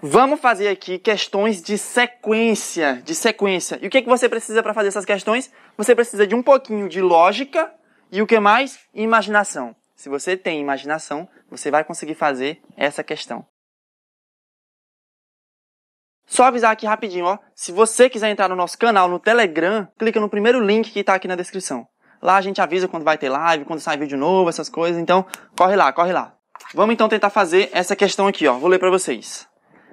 Vamos fazer aqui questões de sequência, de sequência. E o que, é que você precisa para fazer essas questões? Você precisa de um pouquinho de lógica e o que mais? Imaginação. Se você tem imaginação, você vai conseguir fazer essa questão. Só avisar aqui rapidinho, ó. Se você quiser entrar no nosso canal no Telegram, clica no primeiro link que está aqui na descrição. Lá a gente avisa quando vai ter live, quando sai vídeo novo, essas coisas. Então, corre lá, corre lá. Vamos então tentar fazer essa questão aqui, ó. Vou ler para vocês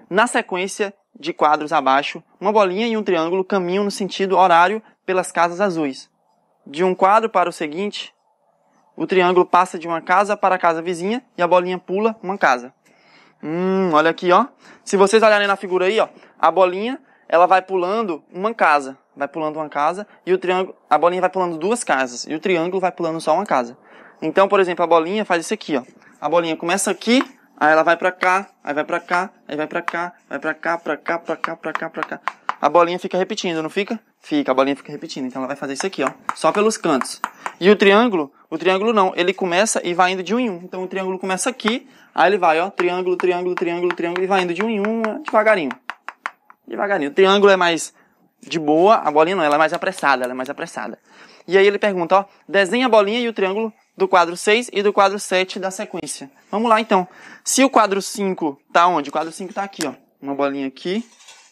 na sequência de quadros abaixo, uma bolinha e um triângulo caminham no sentido horário pelas casas azuis. De um quadro para o seguinte, o triângulo passa de uma casa para a casa vizinha e a bolinha pula uma casa. Hum, olha aqui, ó. Se vocês olharem na figura aí, ó, a bolinha, ela vai pulando uma casa, vai pulando uma casa e o triângulo, a bolinha vai pulando duas casas e o triângulo vai pulando só uma casa. Então, por exemplo, a bolinha faz isso aqui, ó. A bolinha começa aqui Aí ela vai pra cá, aí vai pra cá, aí vai pra cá, vai pra cá, pra cá, pra cá, pra cá, pra cá. A bolinha fica repetindo, não fica? Fica, a bolinha fica repetindo. Então ela vai fazer isso aqui, ó. Só pelos cantos. E o triângulo, o triângulo não, ele começa e vai indo de um em um. Então o triângulo começa aqui, aí ele vai, ó, triângulo, triângulo, triângulo, triângulo, e vai indo de um em um, devagarinho. Devagarinho. O triângulo é mais de boa, a bolinha não, ela é mais apressada, ela é mais apressada. E aí ele pergunta, ó, desenha a bolinha e o triângulo do quadro 6 e do quadro 7 da sequência. Vamos lá então. Se o quadro 5 tá onde? O quadro 5 tá aqui, ó. Uma bolinha aqui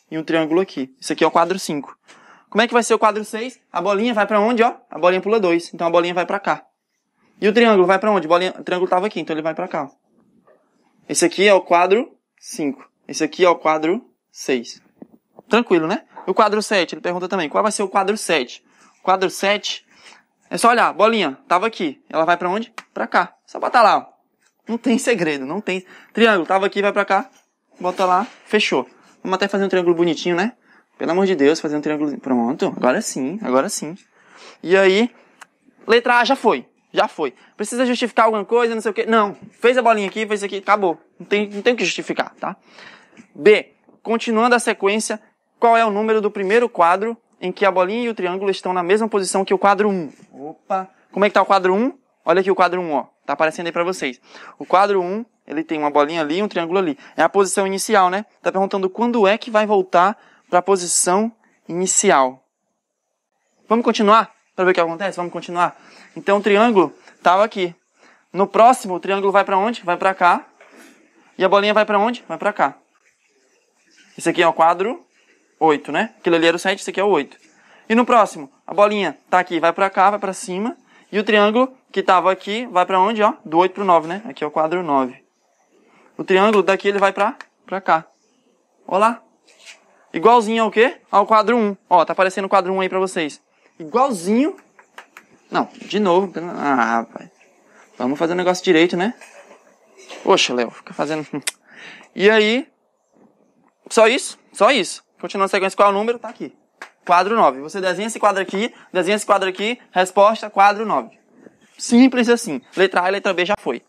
e um triângulo aqui. Isso aqui é o quadro 5. Como é que vai ser o quadro 6? A bolinha vai para onde, ó? A bolinha pula 2. Então a bolinha vai para cá. E o triângulo vai para onde? Bolinha... O triângulo tava aqui, então ele vai para cá. Ó. Esse aqui é o quadro 5. Esse aqui é o quadro 6. Tranquilo, né? O quadro 7, ele pergunta também, qual vai ser o quadro 7? O quadro 7 é só olhar, bolinha, tava aqui. Ela vai para onde? Para cá. Só bota lá, ó. Não tem segredo, não tem. Triângulo, tava aqui, vai para cá. Bota lá, fechou. Vamos até fazer um triângulo bonitinho, né? Pelo amor de Deus, fazer um triângulo. Pronto, agora sim, agora sim. E aí, letra A já foi. Já foi. Precisa justificar alguma coisa, não sei o quê. Não. Fez a bolinha aqui, fez aqui, acabou. Não tem, não tem o que justificar, tá? B. Continuando a sequência, qual é o número do primeiro quadro em que a bolinha e o triângulo estão na mesma posição que o quadro 1. Opa! Como é que tá o quadro 1? Olha aqui o quadro 1, ó. Tá aparecendo aí para vocês. O quadro 1, ele tem uma bolinha ali e um triângulo ali. É a posição inicial, né? Tá perguntando quando é que vai voltar para a posição inicial. Vamos continuar? Para ver o que acontece? Vamos continuar. Então o triângulo estava aqui. No próximo, o triângulo vai para onde? Vai para cá. E a bolinha vai para onde? Vai para cá. Esse aqui é o quadro 8, né? Aquilo ali era o 7, isso aqui é o 8. E no próximo, a bolinha tá aqui, vai para cá, vai para cima. E o triângulo que estava aqui vai para onde? Ó? Do 8 para o 9, né? Aqui é o quadro 9. O triângulo daqui ele vai para pra cá. Olá. Igualzinho ao quê? Ao quadro 1. Ó, tá aparecendo o quadro 1 aí para vocês. Igualzinho. Não, de novo. Ah, rapaz. Vamos fazer o negócio direito, né? Poxa, Léo, fica fazendo. E aí? Só isso? Só isso. Continuando a sequência, qual é o número? Tá aqui. Quadro 9. Você desenha esse quadro aqui, desenha esse quadro aqui, resposta, quadro 9. Simples assim. Letra A e letra B já foi.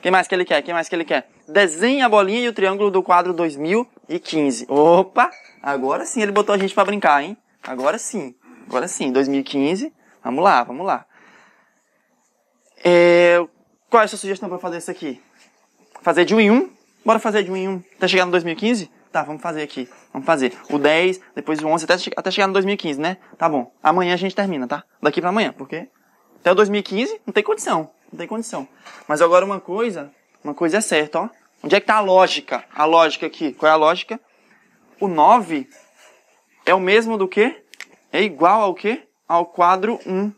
Quem mais que ele quer? Quem mais que ele quer? Desenha a bolinha e o triângulo do quadro 2015. Opa! Agora sim ele botou a gente para brincar, hein? Agora sim. Agora sim, 2015. Vamos lá, vamos lá. É... Qual é a sua sugestão para fazer isso aqui? Fazer de um em um? Bora fazer de um em um. Até chegar no 2015? Tá, vamos fazer aqui. Vamos fazer. O 10, depois o 11, até, até chegar no 2015, né? Tá bom. Amanhã a gente termina, tá? Daqui para amanhã, porque até o 2015 não tem condição. Não tem condição. Mas agora uma coisa, uma coisa é certa, ó. Onde é que tá a lógica? A lógica aqui. Qual é a lógica? O 9 é o mesmo do que? É igual ao que? Ao quadro 1.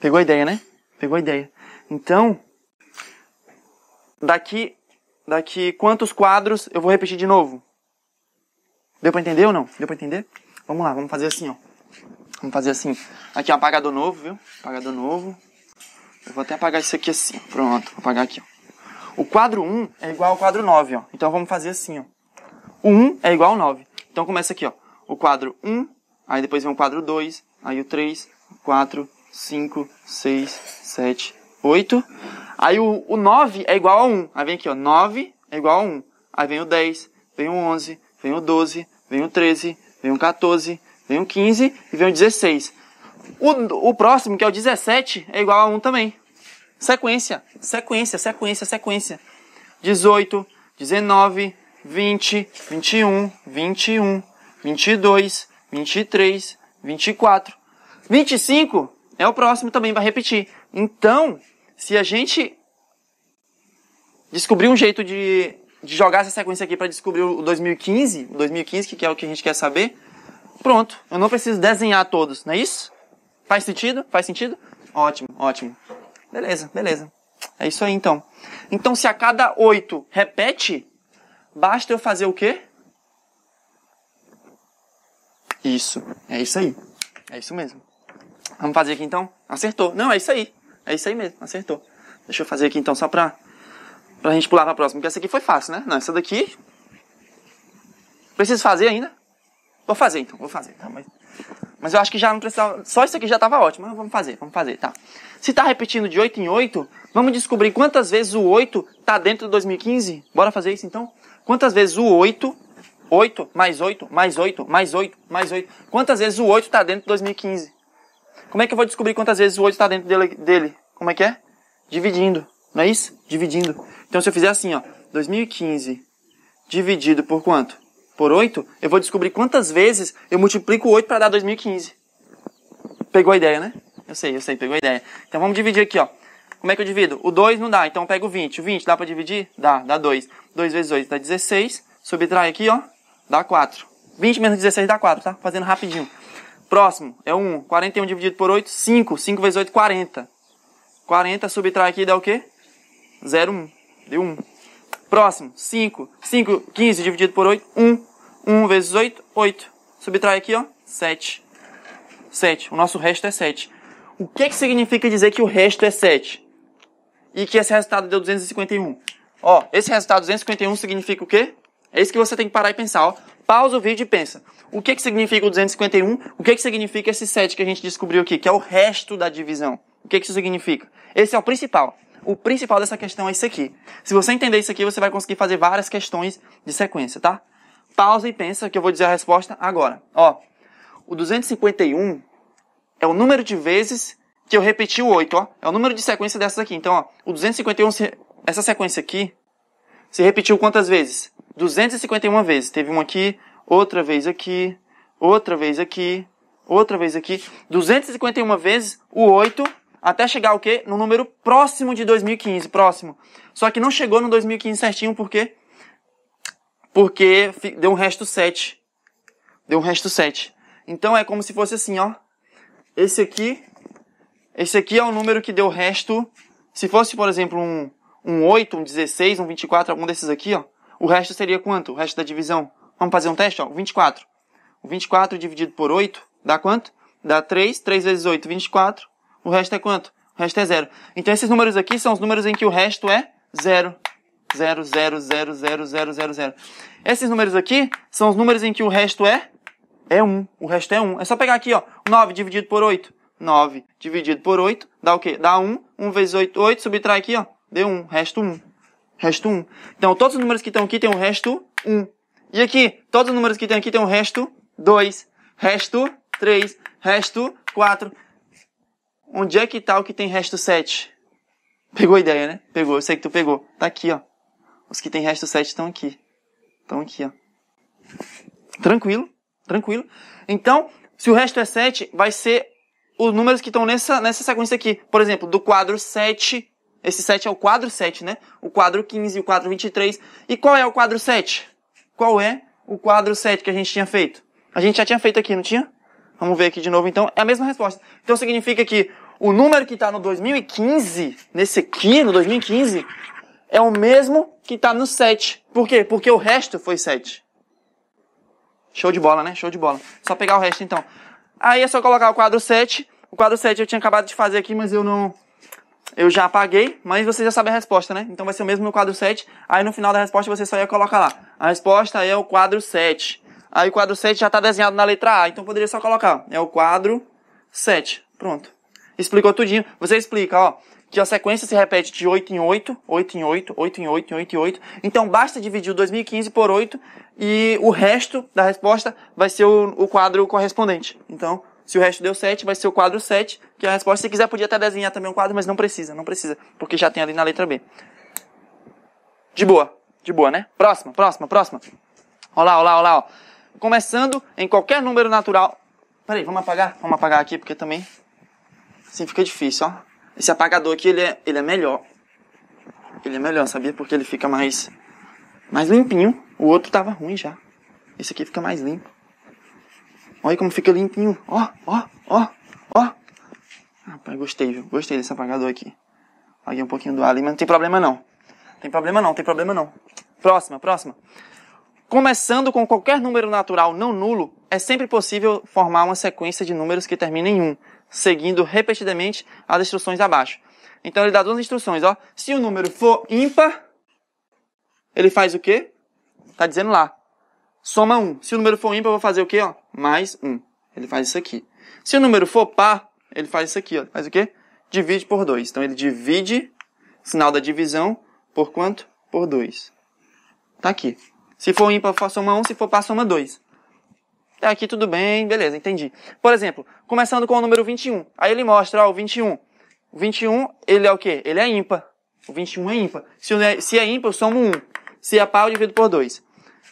Pegou a ideia, né? Pegou a ideia. Então, daqui daqui quantos quadros eu vou repetir de novo. Deu pra entender ou não? Deu pra entender? Vamos lá, vamos fazer assim, ó. Vamos fazer assim. Aqui é apagador novo, viu? Apagador novo. Eu vou até apagar isso aqui assim, pronto. Vou apagar aqui, ó. O quadro 1 é igual ao quadro 9, ó. Então vamos fazer assim, ó. O 1 é igual ao 9. Então começa aqui, ó. O quadro 1, aí depois vem o quadro 2, aí o 3, 4, 5, 6, 7, 8. Aí o, o 9 é igual a 1. Aí vem aqui, ó, 9 é igual a 1. Aí vem o 10, vem o 11, vem o 12, vem o 13, vem o 14, vem o 15 e vem o 16. O, o próximo, que é o 17, é igual a 1 também. Sequência, sequência, sequência, sequência. 18, 19, 20, 21, 21, 22, 23, 24. 25 é o próximo também, vai repetir. Então, se a gente descobrir um jeito de, de jogar essa sequência aqui para descobrir o 2015, 2015 que é o que a gente quer saber, pronto, eu não preciso desenhar todos, não é isso? Faz sentido? Faz sentido? Ótimo, ótimo. Beleza, beleza. É isso aí então. Então, se a cada oito repete, basta eu fazer o quê? Isso, é isso aí. É isso mesmo. Vamos fazer aqui então? Acertou. Não, é isso aí. É isso aí mesmo, acertou. Deixa eu fazer aqui então só pra, pra gente pular pra próxima, porque essa aqui foi fácil, né? Não, essa daqui. Preciso fazer ainda? Vou fazer então, vou fazer, tá? Mas, mas eu acho que já não precisava. Só isso aqui já tava ótimo, mas vamos fazer, vamos fazer, tá? Se tá repetindo de 8 em 8, vamos descobrir quantas vezes o 8 tá dentro de 2015? Bora fazer isso então? Quantas vezes o 8 8, mais 8, mais 8, mais 8, mais 8, Quantas vezes o 8 tá dentro de 2015? Como é que eu vou descobrir quantas vezes o 8 está dentro dele, dele? Como é que é? Dividindo. Não é isso? Dividindo. Então, se eu fizer assim, ó, 2015 dividido por quanto? Por 8, eu vou descobrir quantas vezes eu multiplico 8 para dar 2015. Pegou a ideia, né? Eu sei, eu sei, pegou a ideia. Então, vamos dividir aqui, ó. Como é que eu divido? O 2 não dá, então eu pego o 20. O 20 dá para dividir? Dá, dá 2. 2 vezes 8 dá 16. Subtrai aqui, ó, dá 4. 20 menos 16 dá 4, tá? Fazendo rapidinho. Próximo é 1. 41 dividido por 8, 5. 5 vezes 8, 40. 40 subtrai aqui dá o quê? 0, 1. Deu 1. Próximo, 5. 5, 15 dividido por 8, 1. 1 vezes 8, 8. Subtrai aqui, ó, 7. 7. O nosso resto é 7. O que, é que significa dizer que o resto é 7? E que esse resultado deu 251? Ó, esse resultado 251 significa o quê? É isso que você tem que parar e pensar. Ó. Pausa o vídeo e pensa. O que, que significa o 251? O que, que significa esse 7 que a gente descobriu aqui, que é o resto da divisão? O que, que isso significa? Esse é o principal. O principal dessa questão é isso aqui. Se você entender isso aqui, você vai conseguir fazer várias questões de sequência, tá? Pausa e pensa que eu vou dizer a resposta agora. Ó, o 251 é o número de vezes que eu repeti o 8, ó. É o número de sequência dessas aqui. Então, ó, o 251, essa sequência aqui, se repetiu quantas vezes? 251 vezes. Teve um aqui, outra vez aqui, outra vez aqui, outra vez aqui. 251 vezes o 8 até chegar o quê? No número próximo de 2015, próximo. Só que não chegou no 2015 certinho, por quê? Porque deu um resto 7. Deu um resto 7. Então é como se fosse assim, ó. Esse aqui, esse aqui é o número que deu resto. Se fosse, por exemplo, um, um 8, um 16, um 24, algum desses aqui, ó. O resto seria quanto? O resto da divisão. Vamos fazer um teste? Ó, 24. O 24 dividido por 8 dá quanto? Dá 3. 3 vezes 8, 24. O resto é quanto? O resto é zero. Então esses números aqui são os números em que o resto é zero. 0, 0, 0, 0, 0, 0, 0. Esses números aqui são os números em que o resto é é 1. O resto é 1. É só pegar aqui, ó, 9 dividido por 8. 9 dividido por 8 dá o quê? Dá 1. 1 vezes 8, 8. Subtrai aqui, ó, deu 1. Resto 1 resto 1. Então, todos os números que estão aqui têm um resto 1. E aqui, todos os números que tem aqui têm um resto 2, resto 3, resto 4. Onde é que está o que tem resto 7? Pegou a ideia, né? Pegou, eu sei que tu pegou. Está aqui, ó. Os que tem resto 7 estão aqui. Estão aqui, ó. Tranquilo? Tranquilo? Então, se o resto é 7, vai ser os números que estão nessa, nessa sequência aqui. Por exemplo, do quadro 7 esse 7 é o quadro 7, né? O quadro 15 o quadro 23. E qual é o quadro 7? Qual é o quadro 7 que a gente tinha feito? A gente já tinha feito aqui, não tinha? Vamos ver aqui de novo, então. É a mesma resposta. Então significa que o número que está no 2015, nesse aqui, no 2015, é o mesmo que está no 7. Por quê? Porque o resto foi 7. Show de bola, né? Show de bola. Só pegar o resto, então. Aí é só colocar o quadro 7. O quadro 7 eu tinha acabado de fazer aqui, mas eu não eu já apaguei, mas você já sabe a resposta, né? Então vai ser o mesmo no quadro 7. Aí no final da resposta você só ia colocar lá. A resposta é o quadro 7. Aí o quadro 7 já está desenhado na letra A, então poderia só colocar. É o quadro 7. Pronto. Explicou tudinho. Você explica, ó, que a sequência se repete de 8 em 8, 8 em 8, 8 em 8, 8 em 8. Então basta dividir o 2015 por 8 e o resto da resposta vai ser o, o quadro correspondente. Então se o resto deu 7, vai ser o quadro 7, que é a resposta. Se quiser, podia até desenhar também um quadro, mas não precisa, não precisa, porque já tem ali na letra B. De boa, de boa, né? Próxima, próxima, próxima. Olá, olá, olá, ó. Começando em qualquer número natural. Peraí, vamos apagar? Vamos apagar aqui, porque também. Assim fica difícil, ó. Esse apagador aqui, ele é, ele é melhor. Ele é melhor, sabia? Porque ele fica mais. Mais limpinho. O outro tava ruim já. Esse aqui fica mais limpo. Olha como fica limpinho. Ó, ó, ó, ó. Rapaz, gostei, viu? Gostei desse apagador aqui. Paguei um pouquinho do ali, mas não tem problema não. Tem problema não, tem problema não. Próxima, próxima. Começando com qualquer número natural não nulo, é sempre possível formar uma sequência de números que termina em 1, seguindo repetidamente as instruções abaixo. Então ele dá duas instruções, ó. Se o número for ímpar, ele faz o quê? Tá dizendo lá. Soma 1. Se o número for ímpar, eu vou fazer o quê, ó? mais 1. Ele faz isso aqui. Se o número for par, ele faz isso aqui. Ó. Faz o quê? Divide por 2. Então, ele divide, sinal da divisão, por quanto? Por 2. Tá aqui. Se for ímpar, soma 1. Se for par, soma 2. Tá aqui tudo bem, beleza, entendi. Por exemplo, começando com o número 21. Aí ele mostra, ó, o 21. O 21, ele é o quê? Ele é ímpar. O 21 é ímpar. Se, é, se é ímpar, eu somo 1. Se é par, eu divido por 2.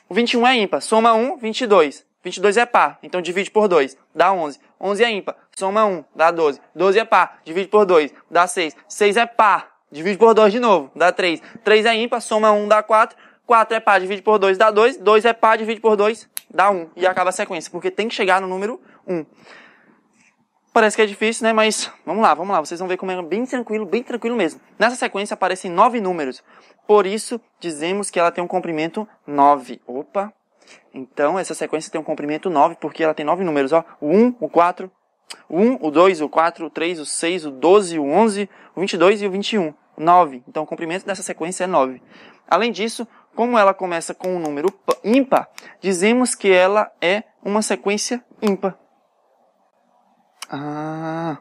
O 21 é ímpar. Soma 1, 22. 22 é par, então divide por 2, dá 11. 11 é ímpar, soma 1, dá 12. 12 é par, divide por 2, dá 6. 6 é par, divide por 2 de novo, dá 3. 3 é ímpar, soma 1, dá 4. 4 é par, divide por 2, dá 2. 2 é par, divide por 2, dá 1. E acaba a sequência, porque tem que chegar no número 1. Parece que é difícil, né? Mas vamos lá, vamos lá. Vocês vão ver como é bem tranquilo, bem tranquilo mesmo. Nessa sequência aparecem 9 números. Por isso, dizemos que ela tem um comprimento 9. Opa, então, essa sequência tem um comprimento 9, porque ela tem 9 números, ó. O 1, o 4, o 1, o 2, o 4, o 3, o 6, o 12, o 11, o 22 e o 21. 9. Então, o comprimento dessa sequência é 9. Além disso, como ela começa com um número ímpar, dizemos que ela é uma sequência ímpar. Ah,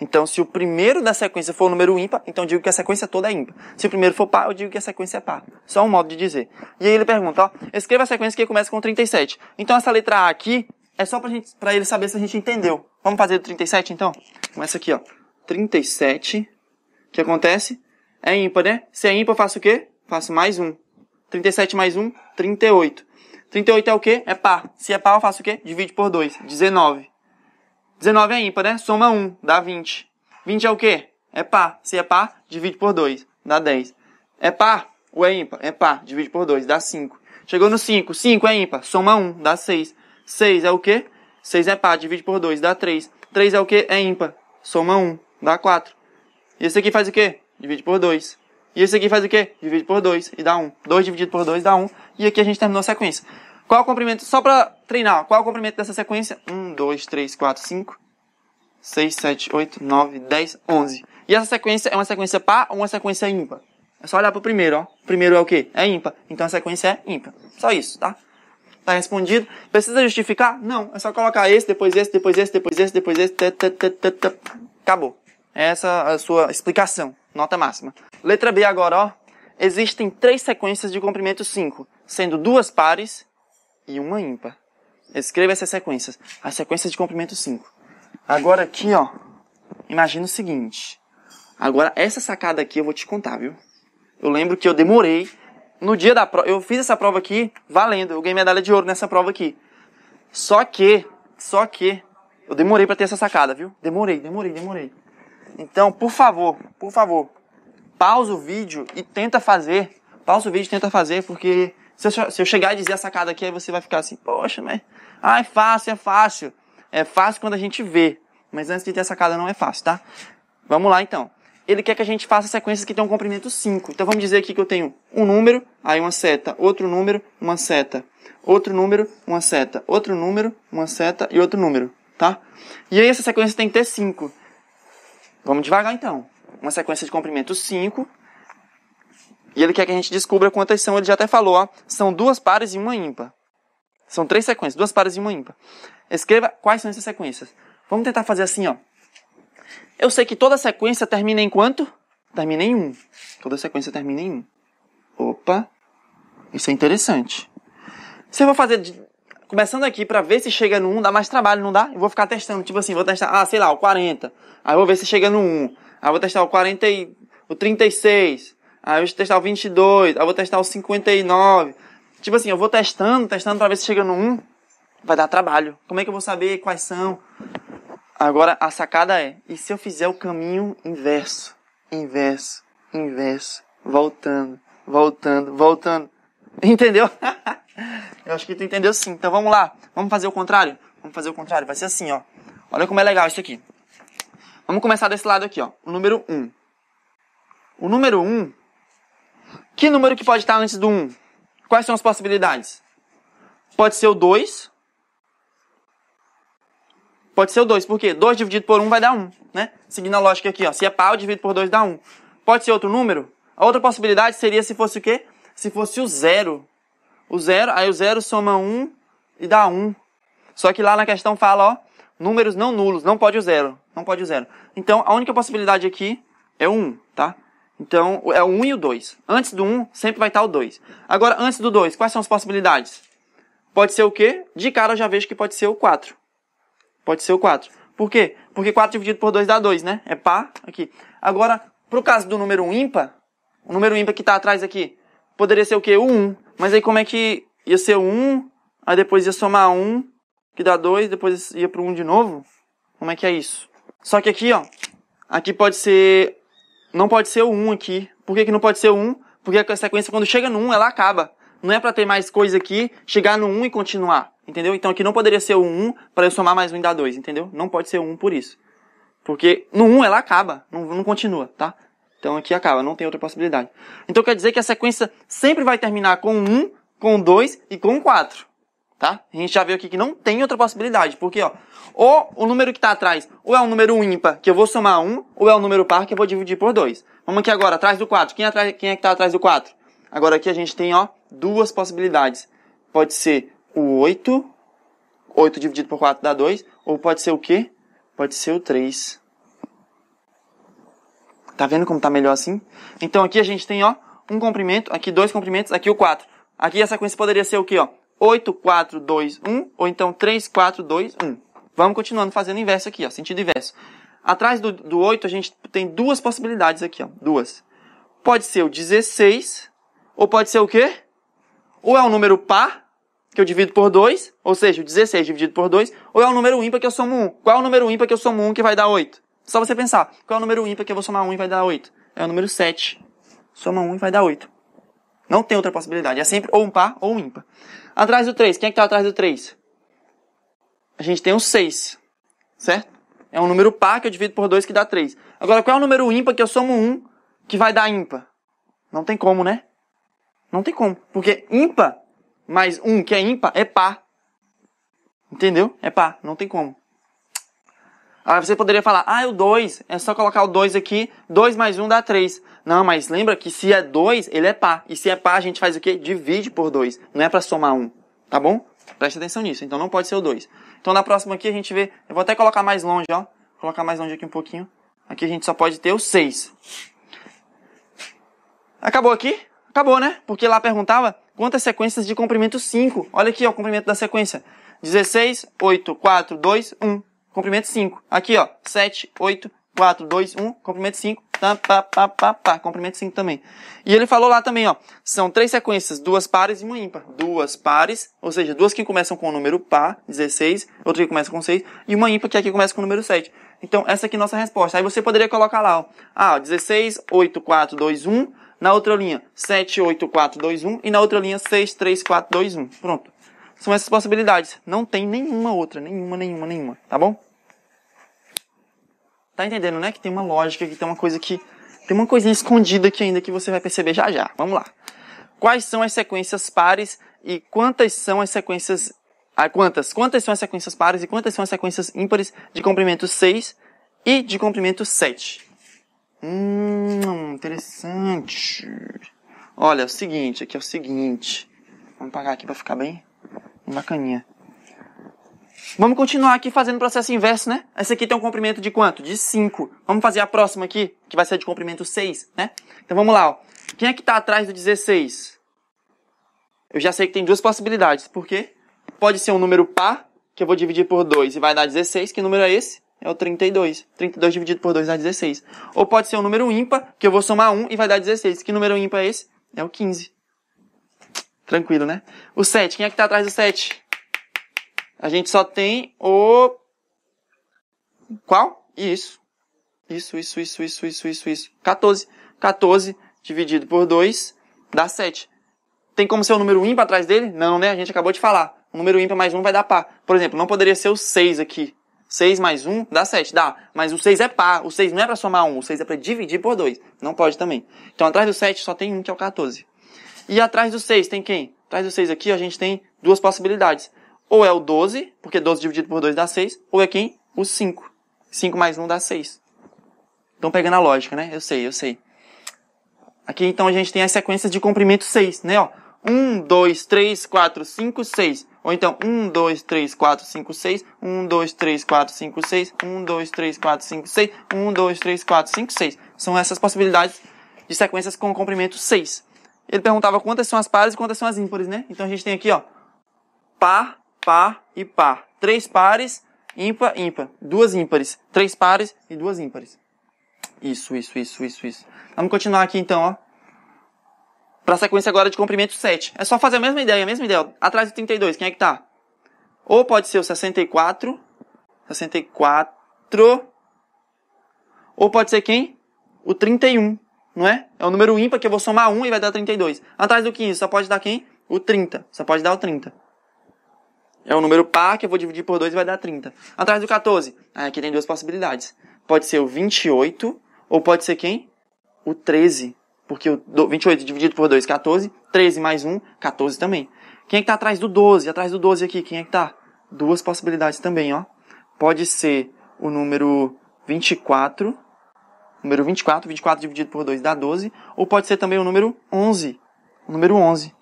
então, se o primeiro da sequência for o número ímpar, então eu digo que a sequência toda é ímpar. Se o primeiro for par, eu digo que a sequência é par. Só um modo de dizer. E aí ele pergunta, ó, escreva a sequência que começa com 37. Então, essa letra A aqui é só pra, gente, pra ele saber se a gente entendeu. Vamos fazer do 37, então? Começa aqui, ó. 37. O que acontece? É ímpar, né? Se é ímpar, eu faço o quê? Faço mais um. 37 mais 1, 38. 38 é o quê? É par. Se é par, eu faço o quê? Divide por 2. 19. 19 é ímpar, né? Soma 1, dá 20. 20 é o quê? É par. Se é par, divide por 2, dá 10. É par ou é ímpar? É par, divide por 2, dá 5. Chegou no 5, 5 é ímpar, soma 1, dá 6. 6 é o quê? 6 é par, divide por 2, dá 3. 3 é o quê? É ímpar, soma 1, dá 4. E esse aqui faz o quê? Divide por 2. E esse aqui faz o quê? Divide por 2 e dá 1. 2 dividido por 2 dá 1. E aqui a gente terminou a sequência. Qual o comprimento? Só pra treinar, qual o comprimento dessa sequência? 1, 2, 3, 4, 5, 6, 7, 8, 9, 10, 11. E essa sequência é uma sequência par ou uma sequência ímpar? É só olhar pro primeiro, ó. O primeiro é o quê? É ímpar. Então a sequência é ímpar. Só isso, tá? Tá respondido. Precisa justificar? Não. É só colocar esse, depois esse, depois esse, depois esse, depois esse. Tê, tê, tê, Acabou. Essa é a sua explicação. Nota máxima. Letra B agora, ó. Existem três sequências de comprimento 5, sendo duas pares e uma ímpar. Escreva essas sequências. A sequência de comprimento 5. Agora aqui, ó. Imagina o seguinte. Agora, essa sacada aqui eu vou te contar, viu? Eu lembro que eu demorei. No dia da prova, eu fiz essa prova aqui valendo. Eu ganhei medalha de ouro nessa prova aqui. Só que, só que, eu demorei para ter essa sacada, viu? Demorei, demorei, demorei. Então, por favor, por favor, pausa o vídeo e tenta fazer. Pausa o vídeo e tenta fazer, porque se eu, se eu chegar e dizer a sacada aqui, aí você vai ficar assim, poxa, mas. Ah, é fácil, é fácil. É fácil quando a gente vê. Mas antes de ter a sacada não é fácil, tá? Vamos lá então. Ele quer que a gente faça sequências que tenham um comprimento 5. Então vamos dizer aqui que eu tenho um número, aí uma seta, outro número, uma seta, outro número, uma seta, outro número, uma seta e outro número, tá? E aí essa sequência tem que ter 5. Vamos devagar então. Uma sequência de comprimento 5, e ele quer que a gente descubra quantas são, ele já até falou, ó, são duas pares e uma ímpar. São três sequências, duas pares e uma ímpar. Escreva quais são essas sequências. Vamos tentar fazer assim, ó. Eu sei que toda sequência termina em quanto? Termina em 1. Um. Toda sequência termina em 1. Um. Opa, isso é interessante. Se eu vou fazer de... começando aqui para ver se chega no 1, dá mais trabalho, não dá? Eu vou ficar testando, tipo assim, vou testar, ah, sei lá, o 40. Aí eu vou ver se chega no 1. Aí eu vou testar o 40 e o 36. Aí eu vou testar o 22, aí eu vou testar o 59. Tipo assim, eu vou testando, testando para ver se chega no 1. Vai dar trabalho. Como é que eu vou saber quais são? Agora a sacada é: e se eu fizer o caminho inverso? Inverso, inverso, voltando, voltando, voltando. Entendeu? eu acho que tu entendeu sim. Então vamos lá. Vamos fazer o contrário? Vamos fazer o contrário. Vai ser assim, ó. Olha como é legal isso aqui. Vamos começar desse lado aqui, ó. O número 1. O número 1 que número que pode estar antes do 1? Quais são as possibilidades? Pode ser o 2. Pode ser o 2, por quê? 2 dividido por 1 vai dar 1, né? Seguindo a lógica aqui, ó. Se é pau, dividido por 2 dá 1. Pode ser outro número? A outra possibilidade seria se fosse o quê? Se fosse o 0. O 0, aí o 0 soma 1 e dá 1. Só que lá na questão fala, ó, números não nulos, não pode o 0. Não pode o 0. Então, a única possibilidade aqui é o 1, tá? Então, é o 1 e o 2. Antes do 1, sempre vai estar o 2. Agora, antes do 2, quais são as possibilidades? Pode ser o quê? De cara eu já vejo que pode ser o 4. Pode ser o 4. Por quê? Porque 4 dividido por 2 dá 2, né? É pá aqui. Agora, pro caso do número ímpar, o número ímpar que está atrás aqui, poderia ser o quê? O 1. Mas aí como é que ia ser o 1, aí depois ia somar 1, que dá 2, depois ia para o 1 de novo? Como é que é isso? Só que aqui, ó, aqui pode ser não pode ser o 1 aqui. Por que, que não pode ser o 1? Porque a sequência, quando chega no 1, ela acaba. Não é para ter mais coisa aqui, chegar no 1 e continuar. Entendeu? Então aqui não poderia ser o 1 para eu somar mais um e dar 2, entendeu? Não pode ser o 1 por isso. Porque no 1 ela acaba, não, não continua, tá? Então aqui acaba, não tem outra possibilidade. Então quer dizer que a sequência sempre vai terminar com 1, com 2 e com 4 tá? A gente já viu aqui que não tem outra possibilidade, porque ó, ou o número que está atrás, ou é um número ímpar, que eu vou somar 1, ou é um número par, que eu vou dividir por 2. Vamos aqui agora, atrás do 4. Quem, é quem é que está atrás do 4? Agora aqui a gente tem ó, duas possibilidades. Pode ser o 8, 8 dividido por 4 dá 2, ou pode ser o quê? Pode ser o 3. Tá vendo como tá melhor assim? Então aqui a gente tem ó, um comprimento, aqui dois comprimentos, aqui o 4. Aqui a sequência poderia ser o quê? Ó? 8-4-2-1 ou então 3-4-2-1. Vamos continuando fazendo inverso aqui, ó, sentido inverso. Atrás do, do 8 a gente tem duas possibilidades aqui, ó, duas. Pode ser o 16 ou pode ser o quê? Ou é um número par, que eu divido por 2, ou seja, o 16 dividido por 2, ou é um número ímpar que eu somo 1. Qual é o número ímpar que eu somo 1 que vai dar 8? Só você pensar, qual é o número ímpar que eu vou somar 1 e vai dar 8? É o número 7. Soma 1 e vai dar 8. Não tem outra possibilidade. É sempre ou um par ou um ímpar. Atrás do 3, quem é que está atrás do 3? A gente tem um 6, certo? É um número par que eu divido por 2 que dá 3. Agora, qual é o número ímpar que eu somo 1 um, que vai dar ímpar? Não tem como, né? Não tem como. Porque ímpar mais 1 um, que é ímpar é par. Entendeu? É par. Não tem como. Aí você poderia falar, ah, é o 2, é só colocar o 2 aqui, 2 mais 1 um dá 3. Não, mas lembra que se é 2, ele é par. E se é par, a gente faz o quê? Divide por 2. Não é para somar 1, um, tá bom? Preste atenção nisso, então não pode ser o 2. Então na próxima aqui a gente vê, eu vou até colocar mais longe, ó. colocar mais longe aqui um pouquinho. Aqui a gente só pode ter o 6. Acabou aqui? Acabou, né? Porque lá perguntava quantas sequências de comprimento 5. Olha aqui, ó, o comprimento da sequência. 16, 8, 4, 2, 1 comprimento 5. Aqui, ó, 7, 8, 4, 2, 1, comprimento 5, tá, pá, pá, pá, pá, comprimento 5 também. E ele falou lá também, ó, são três sequências, duas pares e uma ímpar. Duas pares, ou seja, duas que começam com o número par, 16, outra que começa com 6, e uma ímpar que aqui começa com o número 7. Então, essa aqui é a nossa resposta. Aí você poderia colocar lá, ó, ah, 16, 8, 4, 2, 1, na outra linha 7, 8, 4, 2, 1 e na outra linha 6, 3, 4, 2, 1. Pronto. São essas possibilidades. Não tem nenhuma outra, nenhuma, nenhuma, nenhuma, tá bom? Tá entendendo, né? Que tem uma lógica, que tem uma coisa que. Tem uma coisinha escondida aqui ainda que você vai perceber já já. Vamos lá. Quais são as sequências pares e quantas são as sequências. Ah, quantas? Quantas são as sequências pares e quantas são as sequências ímpares de comprimento 6 e de comprimento 7? Hum, interessante. Olha, é o seguinte, aqui é o seguinte. Vamos pagar aqui para ficar bem bacaninha. Vamos continuar aqui fazendo o processo inverso, né? Essa aqui tem um comprimento de quanto? De 5. Vamos fazer a próxima aqui, que vai ser de comprimento 6, né? Então vamos lá, ó. Quem é que está atrás do 16? Eu já sei que tem duas possibilidades, por quê? Pode ser um número par, que eu vou dividir por 2 e vai dar 16. Que número é esse? É o 32. 32 dividido por 2 dá 16. Ou pode ser um número ímpar, que eu vou somar 1 e vai dar 16. Que número ímpar é esse? É o 15. Tranquilo, né? O 7, quem é que está atrás do 7? A gente só tem o. Qual? Isso. Isso, isso, isso, isso, isso, isso, isso. 14. 14 dividido por 2 dá 7. Tem como ser o um número ímpar atrás dele? Não, né? A gente acabou de falar. O número ímpar mais 1 vai dar par. Por exemplo, não poderia ser o 6 aqui. 6 mais 1 dá 7, dá. Mas o 6 é par. O 6 não é para somar 1, o 6 é para dividir por 2. Não pode também. Então atrás do 7 só tem 1, que é o 14. E atrás do 6 tem quem? Atrás do 6 aqui a gente tem duas possibilidades. Ou é o 12, porque 12 dividido por 2 dá 6, ou é quem? O 5. 5 mais 1 dá 6. Estão pegando a lógica, né? Eu sei, eu sei. Aqui então a gente tem as sequências de comprimento 6, né? Ó, 1, 2, 3, 4, 5, 6. Ou então 1, 2, 3, 4, 5, 6. 1, 2, 3, 4, 5, 6. 1, 2, 3, 4, 5, 6. 1, 2, 3, 4, 5, 6. São essas possibilidades de sequências com comprimento 6. Ele perguntava quantas são as pares e quantas são as ímpares, né? Então a gente tem aqui, ó, par par e par. Três pares, ímpar, ímpar. Duas ímpares. Três pares e duas ímpares. Isso, isso, isso, isso, isso. Vamos continuar aqui então, ó. Pra sequência agora de comprimento 7. É só fazer a mesma ideia, a mesma ideia. Atrás do 32, quem é que tá? Ou pode ser o 64. 64. Ou pode ser quem? O 31, não é? É o número ímpar que eu vou somar 1 e vai dar 32. Atrás do 15, só pode dar quem? O 30. Só pode dar o 30. É um número par que eu vou dividir por 2 e vai dar 30. Atrás do 14, ah, aqui tem duas possibilidades. Pode ser o 28 ou pode ser quem? O 13. Porque o 28 dividido por 2, 14. 13 mais 1, 14 também. Quem é que tá atrás do 12? Atrás do 12 aqui, quem é que tá? Duas possibilidades também, ó. Pode ser o número 24. Número 24, 24 dividido por 2 dá 12. Ou pode ser também o número 11. O número 11.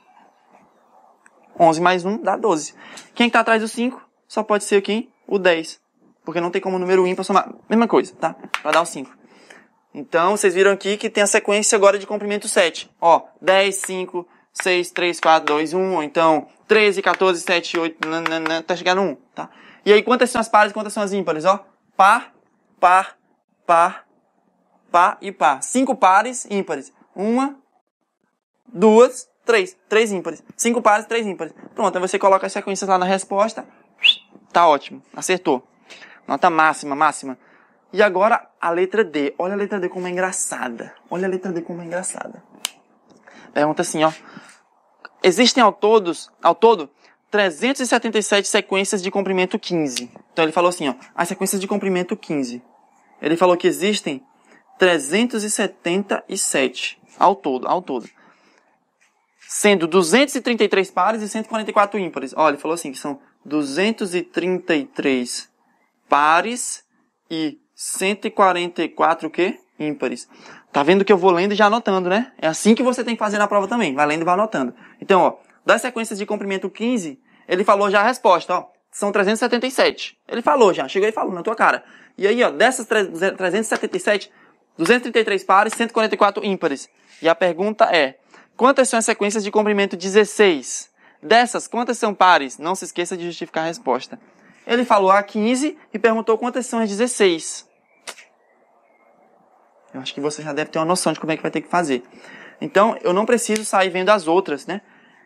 11 mais 1 dá 12. Quem está atrás do 5 só pode ser quem? O 10. Porque não tem como número ímpar somar. Mesma coisa, tá? Para dar o 5. Então, vocês viram aqui que tem a sequência agora de comprimento 7. Ó, 10, 5, 6, 3, 4, 2, 1. Ou então, 13, 14, 7, 8, nanana, até chegar no 1, tá? E aí, quantas são as pares e quantas são as ímpares? Ó, par, par, par, par e par. 5 pares ímpares. Uma, duas, três. Três ímpares. Cinco pares, três ímpares. Pronto, aí você coloca as sequências lá na resposta. Tá ótimo. Acertou. Nota máxima, máxima. E agora a letra D. Olha a letra D como é engraçada. Olha a letra D como é engraçada. Pergunta assim, ó. Existem ao todos, ao todo, 377 sequências de comprimento 15. Então ele falou assim, ó, as sequências de comprimento 15. Ele falou que existem 377 ao todo, ao todo sendo 233 pares e 144 ímpares. Olha, ele falou assim, que são 233 pares e 144 o quê? Ímpares. Tá vendo que eu vou lendo e já anotando, né? É assim que você tem que fazer na prova também. Vai lendo e vai anotando. Então, ó, das sequências de comprimento 15, ele falou já a resposta, ó. São 377. Ele falou já, chegou e falou na tua cara. E aí, ó, dessas 377, 233 pares, 144 ímpares. E a pergunta é, Quantas são as sequências de comprimento 16? Dessas, quantas são pares? Não se esqueça de justificar a resposta. Ele falou a 15 e perguntou quantas são as 16. Eu acho que você já deve ter uma noção de como é que vai ter que fazer. Então, eu não preciso sair vendo as outras, né?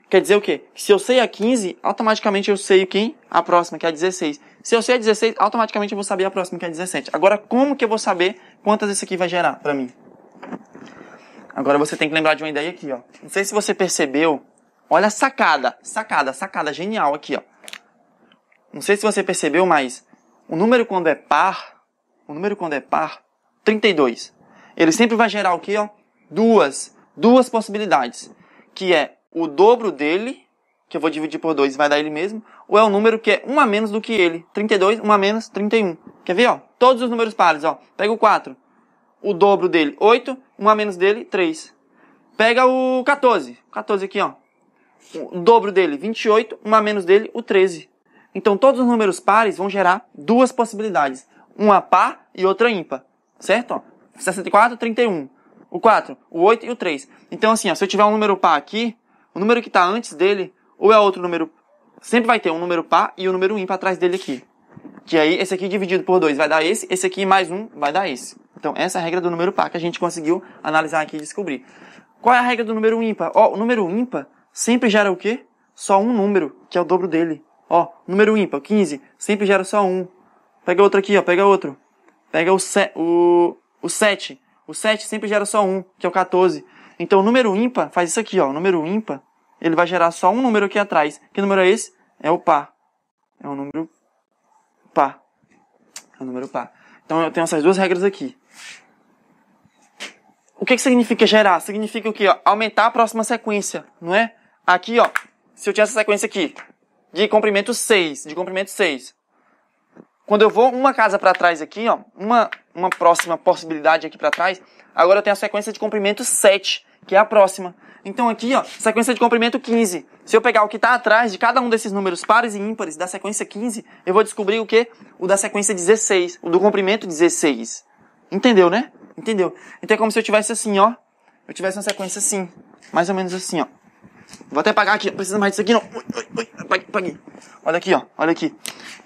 Quer dizer o quê? Que se eu sei a 15, automaticamente eu sei quem? A próxima, que é a 16. Se eu sei a 16, automaticamente eu vou saber a próxima, que é a 17. Agora, como que eu vou saber quantas isso aqui vai gerar para mim? Agora você tem que lembrar de uma ideia aqui, ó. Não sei se você percebeu. Olha a sacada, sacada, sacada genial aqui, ó. Não sei se você percebeu, mas o número quando é par, o número quando é par, 32. Ele sempre vai gerar o quê, ó? Duas, duas possibilidades, que é o dobro dele, que eu vou dividir por 2 vai dar ele mesmo, ou é o um número que é 1 um a menos do que ele. 32, 1 um a menos, 31. Quer ver, ó? Todos os números pares, ó. Pega o 4 o dobro dele, 8. 1 a menos dele, 3. Pega o 14. 14 aqui, ó. O dobro dele, 28. 1 a menos dele, o 13. Então, todos os números pares vão gerar duas possibilidades. Uma par e outra ímpar. Certo? 64, 31. O 4, o 8 e o 3. Então, assim, ó, se eu tiver um número par aqui, o número que está antes dele, ou é outro número... Sempre vai ter um número par e um número ímpar atrás dele aqui. Que aí esse aqui dividido por 2 vai dar esse, esse aqui mais um vai dar esse. Então essa é a regra do número par que a gente conseguiu analisar aqui e descobrir. Qual é a regra do número ímpar? Ó, o número ímpar sempre gera o quê? Só um número, que é o dobro dele. Ó, número ímpar, 15, sempre gera só um. Pega outro aqui, ó, pega outro. Pega o, se, o, o 7. O 7 sempre gera só um, que é o 14. Então o número ímpar faz isso aqui, ó. O número ímpar, ele vai gerar só um número aqui atrás. Que número é esse? É o par. É um número par. É um número par. Então eu tenho essas duas regras aqui. O que, que significa gerar? Significa o quê? Ó, aumentar a próxima sequência, não é? Aqui, ó, se eu tinha essa sequência aqui, de comprimento 6, de comprimento 6. Quando eu vou uma casa para trás aqui, ó, uma, uma próxima possibilidade aqui para trás, agora eu tenho a sequência de comprimento 7 que é a próxima. Então aqui, ó, sequência de comprimento 15. Se eu pegar o que está atrás de cada um desses números pares e ímpares da sequência 15, eu vou descobrir o que? O da sequência 16, o do comprimento 16. Entendeu, né? Entendeu? Então é como se eu tivesse assim, ó. Eu tivesse uma sequência assim. Mais ou menos assim, ó. Vou até apagar aqui, não precisa mais disso aqui não. Ui, ui, ui, apaguei, apaguei. Olha aqui, ó. Olha aqui.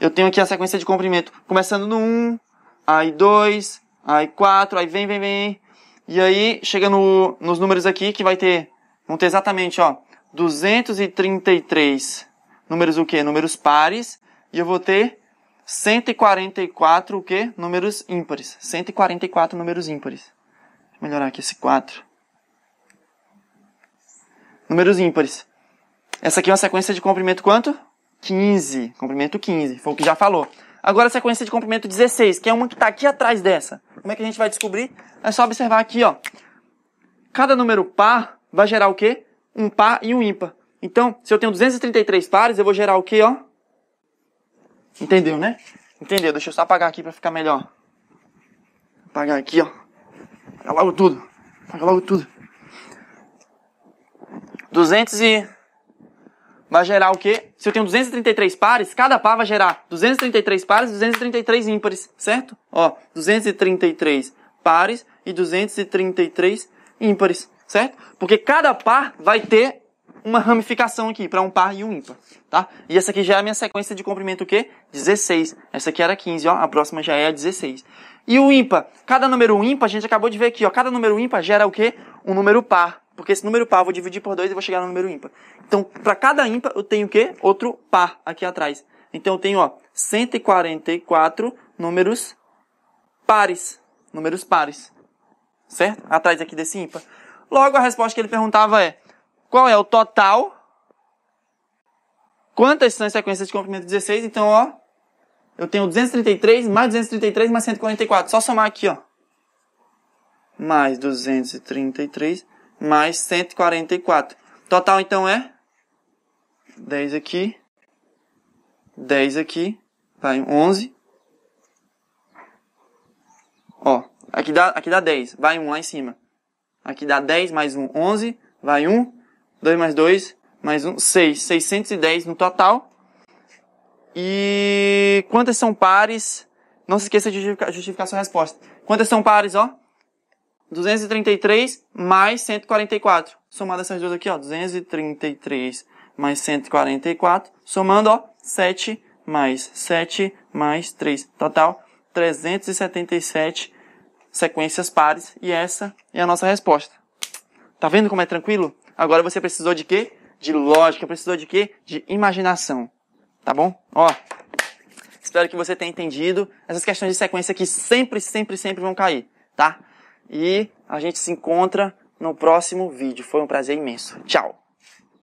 Eu tenho aqui a sequência de comprimento. Começando no 1, aí 2, aí 4, aí vem, vem, vem. E aí chega no, nos números aqui que vai ter, vão ter exatamente, ó, 233 números o quê? Números pares. E eu vou ter 144 o quê? Números ímpares. 144 números ímpares. Vou melhorar aqui esse 4. Números ímpares. Essa aqui é uma sequência de comprimento quanto? 15. Comprimento 15. Foi o que já falou. Agora a sequência de comprimento 16, que é uma que está aqui atrás dessa. Como é que a gente vai descobrir? É só observar aqui, ó. Cada número par vai gerar o quê? Um par e um ímpar. Então, se eu tenho 233 pares, eu vou gerar o quê, ó? Entendeu, né? Entendeu? Deixa eu só apagar aqui para ficar melhor. Apagar aqui, ó. Apaga logo tudo. Apaga logo tudo. 200 e vai gerar o quê? Se eu tenho 233 pares, cada par vai gerar 233 pares e 233 ímpares, certo? Ó, 233 pares e 233 ímpares, certo? Porque cada par vai ter uma ramificação aqui para um par e um ímpar, tá? E essa aqui já é a minha sequência de comprimento o quê? 16. Essa aqui era 15, ó, a próxima já é a 16. E o ímpar, cada número ímpar, a gente acabou de ver aqui, ó, cada número ímpar gera o quê? Um número par. Porque esse número par eu vou dividir por 2 e vou chegar no número ímpar. Então, para cada ímpar, eu tenho o quê? Outro par aqui atrás. Então, eu tenho ó, 144 números pares. Números pares. Certo? Atrás aqui desse ímpar. Logo, a resposta que ele perguntava é: qual é o total? Quantas são as sequências de comprimento 16? Então, ó, eu tenho 233 mais 233 mais 144. Só somar aqui, ó. Mais 233 mais 144. Total, então, é 10 aqui, 10 aqui, vai 11. Ó, aqui dá, aqui dá 10, vai 1 lá em cima. Aqui dá 10 mais 1, 11, vai 1, 2 mais 2, mais 1, 6, 610 no total. E quantas são pares? Não se esqueça de justificar, justificar sua resposta. Quantas são pares, ó? 233 mais 144. Somando essas duas aqui, ó, 233 mais 144. Somando, ó, 7 mais 7 mais 3. Total, 377 sequências pares. E essa é a nossa resposta. Tá vendo como é tranquilo? Agora você precisou de quê? De lógica. Precisou de quê? De imaginação. Tá bom? Ó, Espero que você tenha entendido. Essas questões de sequência que sempre, sempre, sempre vão cair, tá? e a gente se encontra no próximo vídeo. Foi um prazer imenso. Tchau!